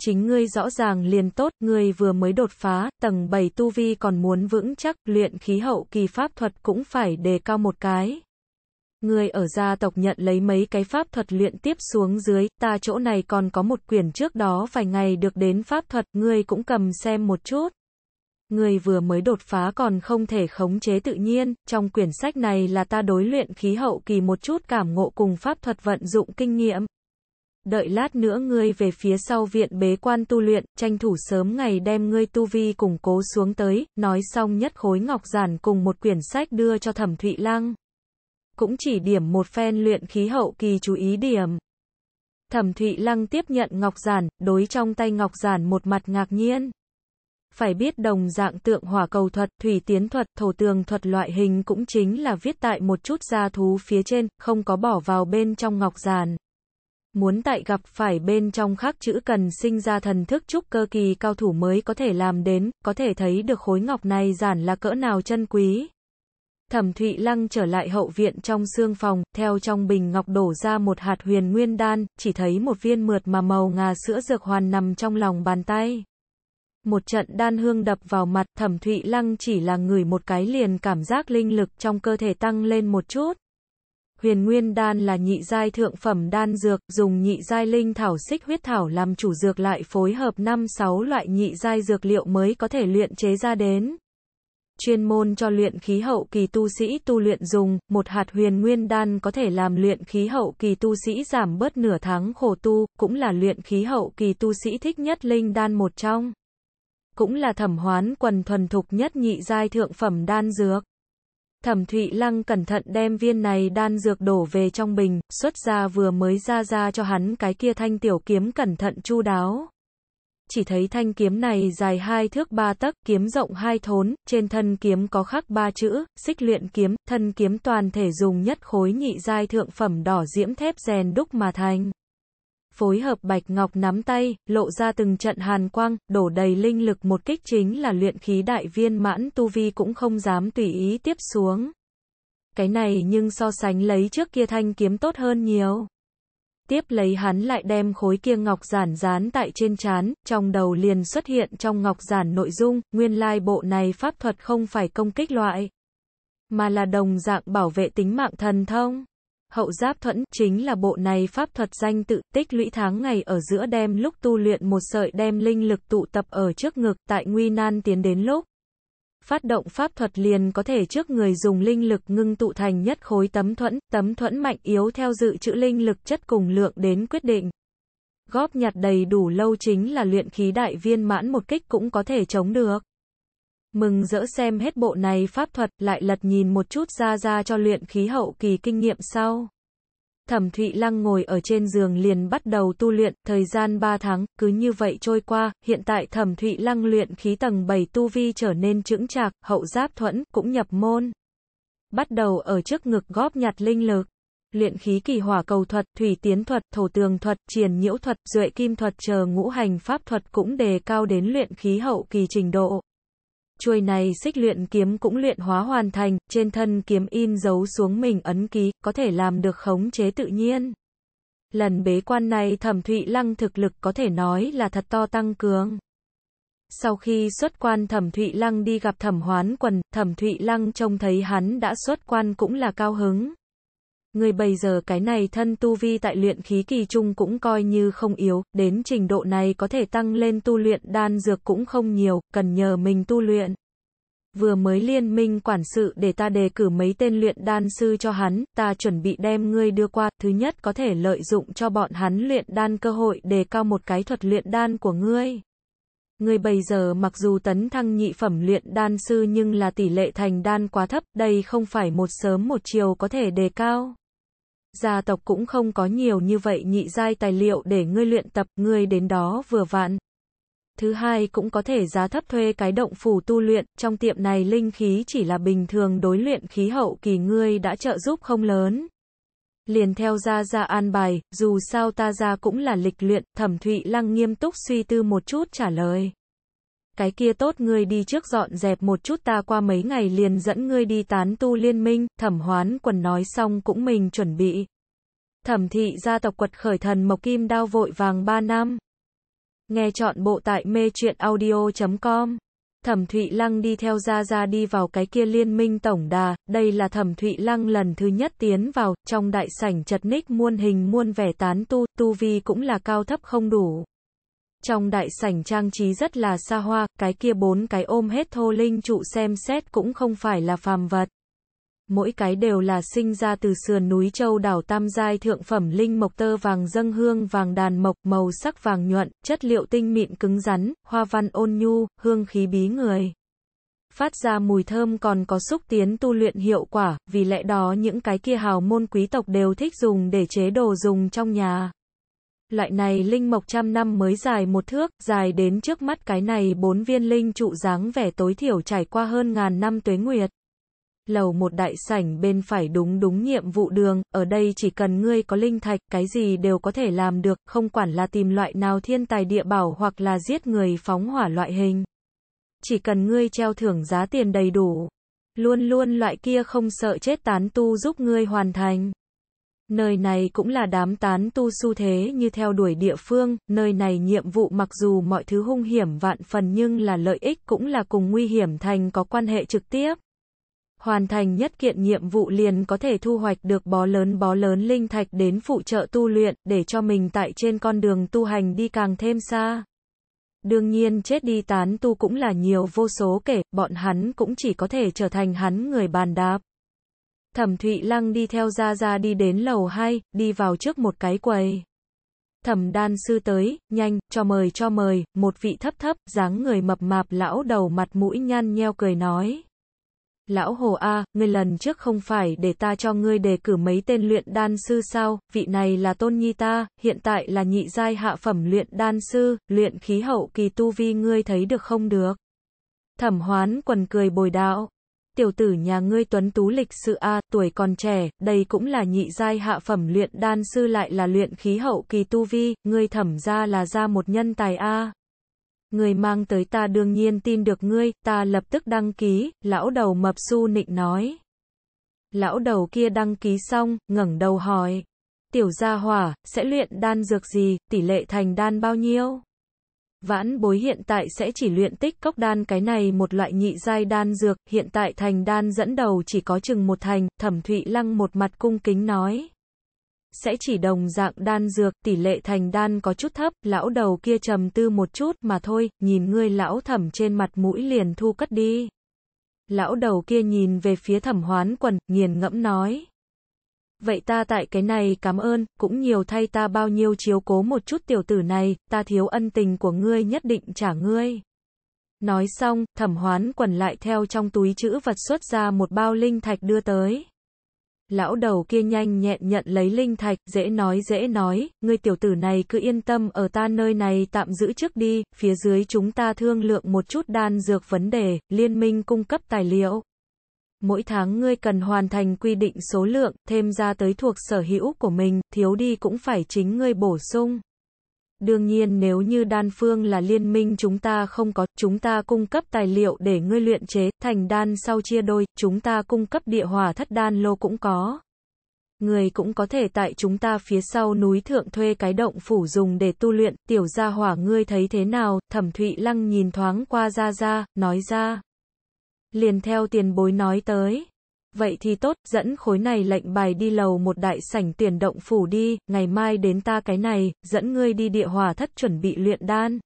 chính ngươi rõ ràng liền tốt, ngươi vừa mới đột phá, tầng 7 tu vi còn muốn vững chắc, luyện khí hậu kỳ pháp thuật cũng phải đề cao một cái. Ngươi ở gia tộc nhận lấy mấy cái pháp thuật luyện tiếp xuống dưới, ta chỗ này còn có một quyển trước đó vài ngày được đến pháp thuật, ngươi cũng cầm xem một chút. Ngươi vừa mới đột phá còn không thể khống chế tự nhiên, trong quyển sách này là ta đối luyện khí hậu kỳ một chút cảm ngộ cùng pháp thuật vận dụng kinh nghiệm đợi lát nữa ngươi về phía sau viện bế quan tu luyện, tranh thủ sớm ngày đem ngươi tu vi củng cố xuống tới, nói xong nhất khối ngọc giản cùng một quyển sách đưa cho thẩm thụy lăng Cũng chỉ điểm một phen luyện khí hậu kỳ chú ý điểm. Thẩm Thụy Lăng tiếp nhận ngọc giản, đối trong tay ngọc giản một mặt ngạc nhiên. Phải biết đồng dạng tượng hỏa cầu thuật, thủy tiến thuật, thổ tường thuật loại hình cũng chính là viết tại một chút gia thú phía trên, không có bỏ vào bên trong ngọc giản muốn tại gặp phải bên trong khắc chữ cần sinh ra thần thức trúc cơ kỳ cao thủ mới có thể làm đến, có thể thấy được khối ngọc này giản là cỡ nào chân quý. Thẩm Thụy Lăng trở lại hậu viện trong xương phòng, theo trong bình ngọc đổ ra một hạt huyền nguyên đan, chỉ thấy một viên mượt mà màu ngà sữa dược hoàn nằm trong lòng bàn tay. Một trận đan hương đập vào mặt, Thẩm Thụy Lăng chỉ là ngửi một cái liền cảm giác linh lực trong cơ thể tăng lên một chút. Huyền Nguyên đan là nhị giai thượng phẩm đan dược, dùng nhị giai linh thảo xích huyết thảo làm chủ dược lại phối hợp 5 6 loại nhị giai dược liệu mới có thể luyện chế ra đến. Chuyên môn cho luyện khí hậu kỳ tu sĩ tu luyện dùng, một hạt huyền nguyên đan có thể làm luyện khí hậu kỳ tu sĩ giảm bớt nửa tháng khổ tu, cũng là luyện khí hậu kỳ tu sĩ thích nhất linh đan một trong. Cũng là thẩm hoán quần thuần thục nhất nhị giai thượng phẩm đan dược. Thẩm Thụy Lăng cẩn thận đem viên này đan dược đổ về trong bình, xuất ra vừa mới ra ra cho hắn cái kia thanh tiểu kiếm cẩn thận chu đáo. Chỉ thấy thanh kiếm này dài hai thước ba tấc, kiếm rộng hai thốn, trên thân kiếm có khắc ba chữ, xích luyện kiếm, thân kiếm toàn thể dùng nhất khối nhị giai thượng phẩm đỏ diễm thép rèn đúc mà thành phối hợp bạch ngọc nắm tay, lộ ra từng trận hàn quang, đổ đầy linh lực một kích chính là luyện khí đại viên mãn tu vi cũng không dám tùy ý tiếp xuống. Cái này nhưng so sánh lấy trước kia thanh kiếm tốt hơn nhiều. Tiếp lấy hắn lại đem khối kia ngọc giản dán tại trên chán, trong đầu liền xuất hiện trong ngọc giản nội dung, nguyên lai bộ này pháp thuật không phải công kích loại, mà là đồng dạng bảo vệ tính mạng thần thông. Hậu giáp thuẫn chính là bộ này pháp thuật danh tự tích lũy tháng ngày ở giữa đem lúc tu luyện một sợi đem linh lực tụ tập ở trước ngực tại nguy nan tiến đến lúc. Phát động pháp thuật liền có thể trước người dùng linh lực ngưng tụ thành nhất khối tấm thuẫn, tấm thuẫn mạnh yếu theo dự trữ linh lực chất cùng lượng đến quyết định. Góp nhặt đầy đủ lâu chính là luyện khí đại viên mãn một kích cũng có thể chống được mừng rỡ xem hết bộ này pháp thuật, lại lật nhìn một chút ra ra cho luyện khí hậu kỳ kinh nghiệm sau. Thẩm Thụy Lăng ngồi ở trên giường liền bắt đầu tu luyện, thời gian 3 tháng, cứ như vậy trôi qua, hiện tại Thẩm Thụy Lăng luyện khí tầng 7 tu vi trở nên chững chạc, hậu giáp thuẫn, cũng nhập môn. Bắt đầu ở trước ngực góp nhặt linh lực, luyện khí kỳ hỏa cầu thuật, thủy tiến thuật, thổ tường thuật, triển nhiễu thuật, duệ kim thuật chờ ngũ hành pháp thuật cũng đề cao đến luyện khí hậu kỳ trình độ chuôi này xích luyện kiếm cũng luyện hóa hoàn thành, trên thân kiếm in dấu xuống mình ấn ký, có thể làm được khống chế tự nhiên. Lần bế quan này thẩm thụy lăng thực lực có thể nói là thật to tăng cường. Sau khi xuất quan thẩm thụy lăng đi gặp thẩm hoán quần, thẩm thụy lăng trông thấy hắn đã xuất quan cũng là cao hứng. Người bây giờ cái này thân tu vi tại luyện khí kỳ trung cũng coi như không yếu, đến trình độ này có thể tăng lên tu luyện đan dược cũng không nhiều, cần nhờ mình tu luyện. Vừa mới liên minh quản sự để ta đề cử mấy tên luyện đan sư cho hắn, ta chuẩn bị đem ngươi đưa qua, thứ nhất có thể lợi dụng cho bọn hắn luyện đan cơ hội đề cao một cái thuật luyện đan của ngươi người bây giờ mặc dù tấn thăng nhị phẩm luyện đan sư nhưng là tỷ lệ thành đan quá thấp, đây không phải một sớm một chiều có thể đề cao. Gia tộc cũng không có nhiều như vậy nhị giai tài liệu để ngươi luyện tập, ngươi đến đó vừa vặn. Thứ hai cũng có thể giá thấp thuê cái động phủ tu luyện, trong tiệm này linh khí chỉ là bình thường đối luyện khí hậu kỳ ngươi đã trợ giúp không lớn liền theo ra ra an bài, dù sao ta ra cũng là lịch luyện, thẩm thụy lăng nghiêm túc suy tư một chút trả lời. Cái kia tốt ngươi đi trước dọn dẹp một chút ta qua mấy ngày liền dẫn ngươi đi tán tu liên minh, thẩm hoán quần nói xong cũng mình chuẩn bị. Thẩm thị gia tộc quật khởi thần mộc kim đao vội vàng 3 năm. Nghe chọn bộ tại mê chuyện audio.com Thẩm Thụy Lăng đi theo Gia Gia đi vào cái kia liên minh tổng đà, đây là Thẩm Thụy Lăng lần thứ nhất tiến vào, trong đại sảnh chật ních muôn hình muôn vẻ tán tu, tu vi cũng là cao thấp không đủ. Trong đại sảnh trang trí rất là xa hoa, cái kia bốn cái ôm hết thô linh trụ xem xét cũng không phải là phàm vật mỗi cái đều là sinh ra từ sườn núi châu đảo tam giai thượng phẩm linh mộc tơ vàng dâng hương vàng đàn mộc, màu sắc vàng nhuận, chất liệu tinh mịn cứng rắn, hoa văn ôn nhu, hương khí bí người. Phát ra mùi thơm còn có xúc tiến tu luyện hiệu quả, vì lẽ đó những cái kia hào môn quý tộc đều thích dùng để chế đồ dùng trong nhà. Loại này linh mộc trăm năm mới dài một thước, dài đến trước mắt cái này bốn viên linh trụ dáng vẻ tối thiểu trải qua hơn ngàn năm tuế nguyệt lầu một đại sảnh bên phải đúng đúng nhiệm vụ đường, ở đây chỉ cần ngươi có linh thạch, cái gì đều có thể làm được, không quản là tìm loại nào thiên tài địa bảo hoặc là giết người phóng hỏa loại hình. Chỉ cần ngươi treo thưởng giá tiền đầy đủ, luôn luôn loại kia không sợ chết tán tu giúp ngươi hoàn thành. Nơi này cũng là đám tán tu su thế như theo đuổi địa phương, nơi này nhiệm vụ mặc dù mọi thứ hung hiểm vạn phần nhưng là lợi ích cũng là cùng nguy hiểm thành có quan hệ trực tiếp hoàn thành nhất kiện nhiệm vụ liền có thể thu hoạch được bó lớn bó lớn linh thạch đến phụ trợ tu luyện, để cho mình tại trên con đường tu hành đi càng thêm xa. Đương nhiên chết đi tán tu cũng là nhiều vô số kể, bọn hắn cũng chỉ có thể trở thành hắn người bàn đạp. Thẩm Thụy Lăng đi theo Gia Gia đi đến lầu 2, đi vào trước một cái quầy. Thẩm đan sư tới, nhanh, cho mời cho mời, một vị thấp thấp, dáng người mập mạp lão đầu mặt mũi nhăn nheo cười nói. Lão Hồ A, ngươi lần trước không phải để ta cho ngươi đề cử mấy tên luyện đan sư sao, vị này là tôn nhi ta, hiện tại là nhị giai hạ phẩm luyện đan sư, luyện khí hậu kỳ tu vi ngươi thấy được không được. Thẩm hoán quần cười bồi đạo. Tiểu tử nhà ngươi tuấn tú lịch sự A, tuổi còn trẻ, đây cũng là nhị giai hạ phẩm luyện đan sư lại là luyện khí hậu kỳ tu vi, ngươi thẩm ra là ra một nhân tài A. Người mang tới ta đương nhiên tin được ngươi, ta lập tức đăng ký, lão đầu mập su nịnh nói. Lão đầu kia đăng ký xong, ngẩng đầu hỏi. Tiểu gia hỏa, sẽ luyện đan dược gì, tỷ lệ thành đan bao nhiêu? Vãn bối hiện tại sẽ chỉ luyện tích cốc đan cái này một loại nhị giai đan dược, hiện tại thành đan dẫn đầu chỉ có chừng một thành, thẩm thụy lăng một mặt cung kính nói sẽ chỉ đồng dạng đan dược, tỷ lệ thành đan có chút thấp, lão đầu kia trầm tư một chút mà thôi, nhìn ngươi lão thẩm trên mặt mũi liền thu cất đi. Lão đầu kia nhìn về phía thẩm hoán quần, nghiền ngẫm nói. Vậy ta tại cái này cảm ơn, cũng nhiều thay ta bao nhiêu chiếu cố một chút tiểu tử này, ta thiếu ân tình của ngươi nhất định trả ngươi. Nói xong, thẩm hoán quần lại theo trong túi chữ vật xuất ra một bao linh thạch đưa tới. Lão đầu kia nhanh nhẹn nhận lấy linh thạch, dễ nói dễ nói, người tiểu tử này cứ yên tâm ở ta nơi này tạm giữ trước đi, phía dưới chúng ta thương lượng một chút đan dược vấn đề, liên minh cung cấp tài liệu. Mỗi tháng ngươi cần hoàn thành quy định số lượng, thêm ra tới thuộc sở hữu của mình, thiếu đi cũng phải chính ngươi bổ sung. Đương nhiên nếu như đan phương là liên minh chúng ta không có, chúng ta cung cấp tài liệu để ngươi luyện chế, thành đan sau chia đôi, chúng ta cung cấp địa hỏa thất đan lô cũng có. Người cũng có thể tại chúng ta phía sau núi thượng thuê cái động phủ dùng để tu luyện, tiểu gia hỏa ngươi thấy thế nào, thẩm thụy lăng nhìn thoáng qua ra ra, nói ra. Liền theo tiền bối nói tới vậy thì tốt, dẫn khối này lệnh bài đi lầu một đại sảnh tiền động phủ đi, ngày mai đến ta cái này, dẫn ngươi đi địa hòa thất chuẩn bị luyện đan.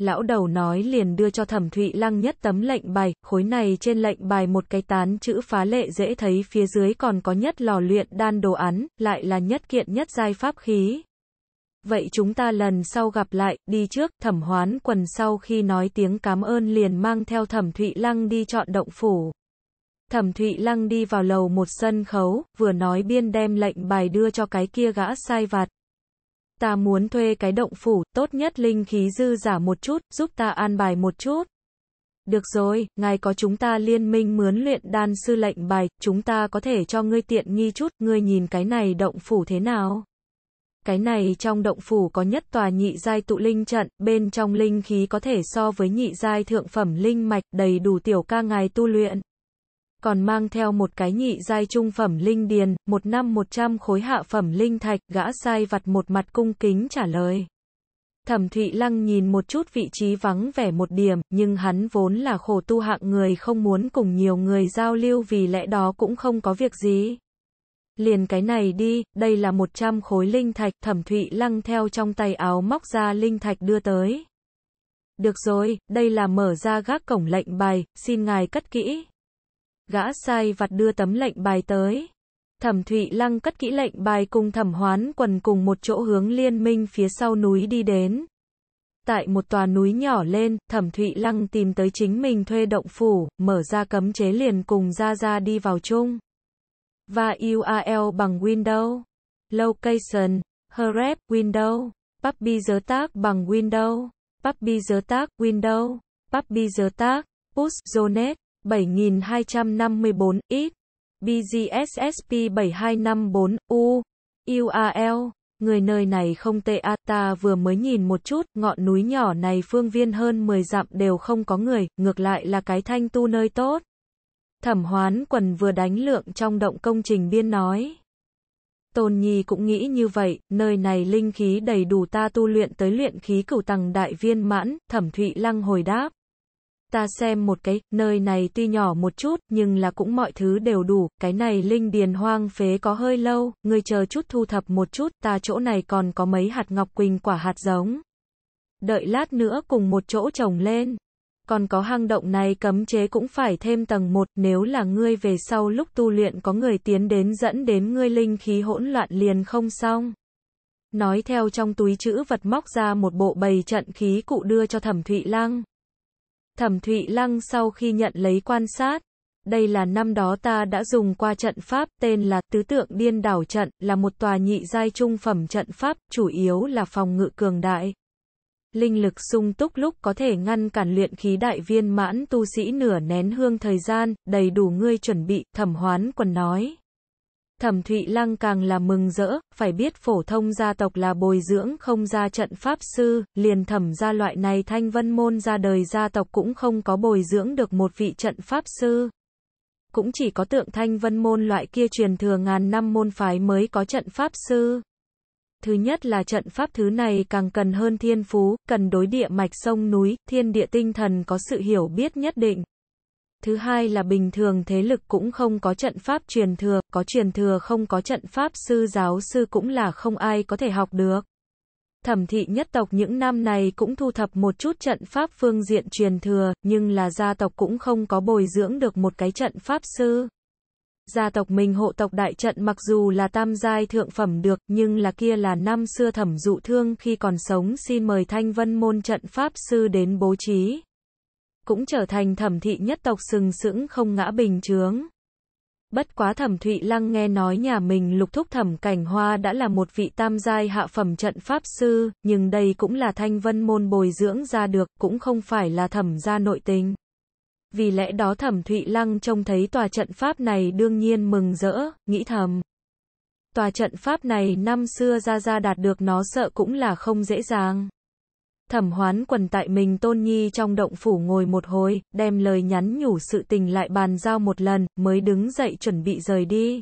Lão đầu nói liền đưa cho thẩm thụy lăng nhất tấm lệnh bài, khối này trên lệnh bài một cái tán chữ phá lệ dễ thấy phía dưới còn có nhất lò luyện đan đồ án, lại là nhất kiện nhất giai pháp khí. Vậy chúng ta lần sau gặp lại, đi trước, thẩm hoán quần sau khi nói tiếng cảm ơn liền mang theo thẩm thụy lăng đi chọn động phủ. Thẩm Thụy Lăng đi vào lầu một sân khấu, vừa nói biên đem lệnh bài đưa cho cái kia gã sai vặt. Ta muốn thuê cái động phủ, tốt nhất linh khí dư giả một chút, giúp ta an bài một chút. Được rồi, ngài có chúng ta liên minh mướn luyện đan sư lệnh bài, chúng ta có thể cho ngươi tiện nghi chút, ngươi nhìn cái này động phủ thế nào? Cái này trong động phủ có nhất tòa nhị giai tụ linh trận, bên trong linh khí có thể so với nhị giai thượng phẩm linh mạch, đầy đủ tiểu ca ngài tu luyện còn mang theo một cái nhị giai trung phẩm linh điền, một năm một trăm khối hạ phẩm linh thạch, gã sai vặt một mặt cung kính trả lời. Thẩm Thụy Lăng nhìn một chút vị trí vắng vẻ một điểm, nhưng hắn vốn là khổ tu hạng người không muốn cùng nhiều người giao lưu vì lẽ đó cũng không có việc gì. Liền cái này đi, đây là một trăm khối linh thạch, Thẩm Thụy Lăng theo trong tay áo móc ra linh thạch đưa tới. Được rồi, đây là mở ra gác cổng lệnh bài, xin ngài cất kỹ. Gã sai vặt đưa tấm lệnh bài tới. Thẩm Thụy Lăng cất kỹ lệnh bài cùng Thẩm Hoán quần cùng một chỗ hướng liên minh phía sau núi đi đến. Tại một tòa núi nhỏ lên, Thẩm Thụy Lăng tìm tới chính mình thuê động phủ, mở ra cấm chế liền cùng gia gia đi vào chung. Và URL bằng Windows, Location, herep Windows, Puppy giới tác bằng Windows, Puppy giới tác, Windows, Puppy giới tác, Push, Zonet. 7254 ít BGSSP 7254 U UAL Người nơi này không tệ a à, ta vừa mới nhìn một chút, ngọn núi nhỏ này phương viên hơn 10 dặm đều không có người, ngược lại là cái thanh tu nơi tốt. Thẩm hoán quần vừa đánh lượng trong động công trình biên nói. Tôn Nhi cũng nghĩ như vậy, nơi này linh khí đầy đủ ta tu luyện tới luyện khí cửu tầng đại viên mãn, thẩm thụy lăng hồi đáp ta xem một cái, nơi này tuy nhỏ một chút, nhưng là cũng mọi thứ đều đủ, cái này linh điền hoang phế có hơi lâu, ngươi chờ chút thu thập một chút, ta chỗ này còn có mấy hạt ngọc quỳnh quả hạt giống. Đợi lát nữa cùng một chỗ trồng lên. Còn có hang động này cấm chế cũng phải thêm tầng một nếu là ngươi về sau lúc tu luyện có người tiến đến dẫn đến ngươi linh khí hỗn loạn liền không xong. Nói theo trong túi chữ vật móc ra một bộ bầy trận khí cụ đưa cho thẩm thụy lang, Thẩm Thụy Lăng sau khi nhận lấy quan sát, đây là năm đó ta đã dùng qua trận pháp tên là Tứ Tượng Điên Đảo Trận, là một tòa nhị giai trung phẩm trận pháp, chủ yếu là phòng ngự cường đại. Linh lực sung túc lúc có thể ngăn cản luyện khí đại viên mãn tu sĩ nửa nén hương thời gian, đầy đủ ngươi chuẩn bị, thẩm hoán quần nói. Thẩm Thụy Lăng càng là mừng rỡ, phải biết phổ thông gia tộc là bồi dưỡng không ra trận pháp sư, liền thẩm gia loại này thanh vân môn ra đời gia tộc cũng không có bồi dưỡng được một vị trận pháp sư. Cũng chỉ có tượng thanh vân môn loại kia truyền thừa ngàn năm môn phái mới có trận pháp sư. Thứ nhất là trận pháp thứ này càng cần hơn thiên phú, cần đối địa mạch sông núi, thiên địa tinh thần có sự hiểu biết nhất định thứ hai là bình thường thế lực cũng không có trận pháp truyền thừa, có truyền thừa không có trận pháp sư giáo sư cũng là không ai có thể học được. Thẩm thị nhất tộc những năm này cũng thu thập một chút trận pháp phương diện truyền thừa, nhưng là gia tộc cũng không có bồi dưỡng được một cái trận pháp sư. Gia tộc mình hộ tộc đại trận mặc dù là tam giai thượng phẩm được, nhưng là kia là năm xưa thẩm dụ thương khi còn sống xin mời thanh vân môn trận pháp sư đến bố trí cũng trở thành thẩm thị nhất tộc sừng sững không ngã bình chướng. Bất quá thẩm Thụy Lăng nghe nói nhà mình lục thúc thẩm cảnh hoa đã là một vị tam giai hạ phẩm trận pháp sư, nhưng đây cũng là thanh vân môn bồi dưỡng ra được, cũng không phải là thẩm gia nội tình. Vì lẽ đó thẩm Thụy Lăng trông thấy tòa trận pháp này đương nhiên mừng rỡ, nghĩ thầm. Tòa trận pháp này năm xưa ra ra đạt được nó sợ cũng là không dễ dàng. Thẩm hoán quần tại mình tôn nhi trong động phủ ngồi một hồi, đem lời nhắn nhủ sự tình lại bàn giao một lần, mới đứng dậy chuẩn bị rời đi.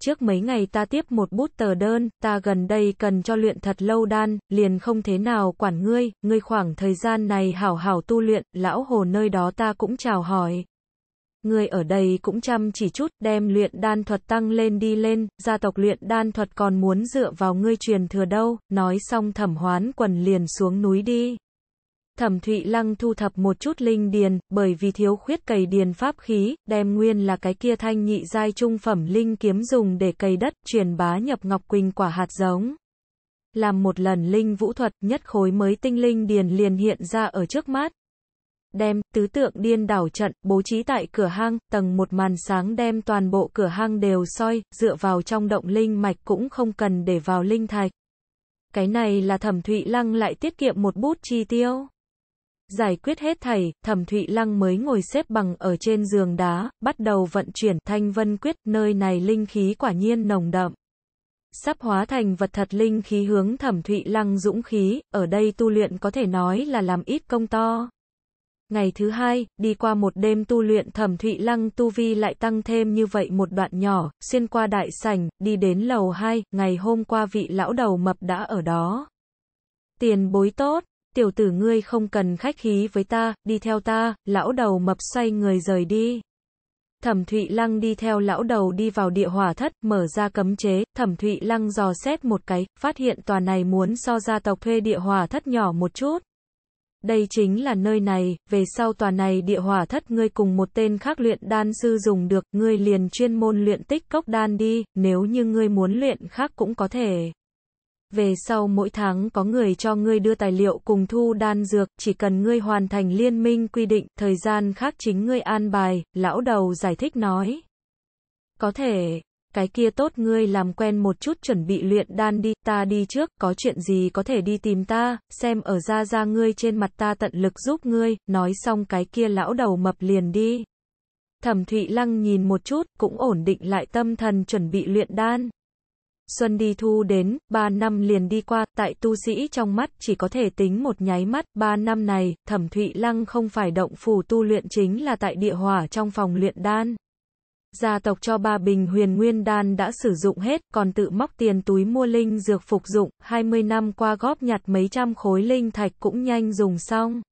Trước mấy ngày ta tiếp một bút tờ đơn, ta gần đây cần cho luyện thật lâu đan, liền không thế nào quản ngươi, ngươi khoảng thời gian này hảo hảo tu luyện, lão hồ nơi đó ta cũng chào hỏi, Người ở đây cũng chăm chỉ chút, đem luyện đan thuật tăng lên đi lên, gia tộc luyện đan thuật còn muốn dựa vào ngươi truyền thừa đâu, nói xong thẩm hoán quần liền xuống núi đi. Thẩm Thụy Lăng thu thập một chút linh điền, bởi vì thiếu khuyết cày điền pháp khí, đem nguyên là cái kia thanh nhị giai trung phẩm linh kiếm dùng để cày đất, truyền bá nhập ngọc quỳnh quả hạt giống. Làm một lần linh vũ thuật, nhất khối mới tinh linh điền liền hiện ra ở trước mắt, đem tứ tượng điên đảo trận bố trí tại cửa hang, tầng một màn sáng đem toàn bộ cửa hang đều soi, dựa vào trong động linh mạch cũng không cần để vào linh thạch. Cái này là Thẩm Thụy Lăng lại tiết kiệm một bút chi tiêu. Giải quyết hết thầy, Thẩm Thụy Lăng mới ngồi xếp bằng ở trên giường đá, bắt đầu vận chuyển thanh vân quyết, nơi này linh khí quả nhiên nồng đậm sắp hóa thành vật thật linh khí hướng thẩm thụy lăng dũng khí, ở đây tu luyện có thể nói là làm ít công to. Ngày thứ hai, đi qua một đêm tu luyện thẩm thụy lăng tu vi lại tăng thêm như vậy một đoạn nhỏ, xuyên qua đại sảnh, đi đến lầu hai ngày hôm qua vị lão đầu mập đã ở đó. Tiền bối tốt, tiểu tử ngươi không cần khách khí với ta, đi theo ta, lão đầu mập xoay người rời đi. Thẩm Thụy Lăng đi theo lão đầu đi vào địa hỏa thất, mở ra cấm chế, Thẩm Thụy Lăng dò xét một cái, phát hiện tòa này muốn so gia tộc thuê địa hỏa thất nhỏ một chút, đây chính là nơi này, về sau tòa này địa hỏa thất ngươi cùng một tên khác luyện đan sư dùng được, ngươi liền chuyên môn luyện tích cốc đan đi, nếu như ngươi muốn luyện khác cũng có thể. Về sau mỗi tháng có người cho ngươi đưa tài liệu cùng thu đan dược, chỉ cần ngươi hoàn thành liên minh quy định, thời gian khác chính ngươi an bài, lão đầu giải thích nói. Có thể, cái kia tốt ngươi làm quen một chút chuẩn bị luyện đan đi, ta đi trước, có chuyện gì có thể đi tìm ta, xem ở ra ra ngươi trên mặt ta tận lực giúp ngươi, nói xong cái kia lão đầu mập liền đi. Thẩm Thụy Lăng nhìn một chút, cũng ổn định lại tâm thần chuẩn bị luyện đan. Xuân đi thu đến, ba năm liền đi qua, tại tu sĩ trong mắt chỉ có thể tính một nháy mắt, ba năm này, Thẩm Thụy Lăng không phải động phủ tu luyện chính là tại địa hỏa trong phòng luyện đan gia tộc cho ba bình huyền nguyên đan đã sử dụng hết, còn tự móc tiền túi mua linh dược phục dụng, 20 năm qua góp nhặt mấy trăm khối linh thạch cũng nhanh dùng xong.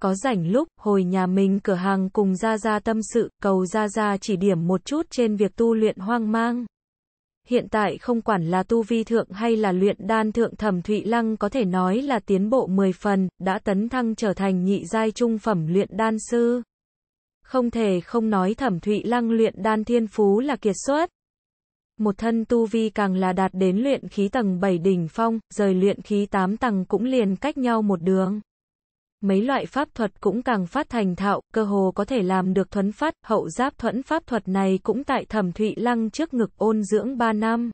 Có rảnh lúc, hồi nhà mình cửa hàng cùng Gia Gia tâm sự, cầu Gia Gia chỉ điểm một chút trên việc tu luyện hoang mang. Hiện tại không quản là tu vi thượng hay là luyện đan thượng thẩm Thụy Lăng có thể nói là tiến bộ 10 phần, đã tấn thăng trở thành nhị giai trung phẩm luyện đan sư. Không thể không nói thẩm thụy lăng luyện đan thiên phú là kiệt xuất. Một thân tu vi càng là đạt đến luyện khí tầng 7 đỉnh phong, rời luyện khí 8 tầng cũng liền cách nhau một đường. Mấy loại pháp thuật cũng càng phát thành thạo, cơ hồ có thể làm được thuấn phát, hậu giáp thuẫn pháp thuật này cũng tại thẩm thụy lăng trước ngực ôn dưỡng 3 năm.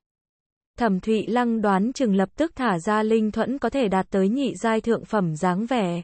Thẩm Thụy Lăng đoán chừng lập tức thả ra linh thuẫn có thể đạt tới nhị giai thượng phẩm dáng vẻ.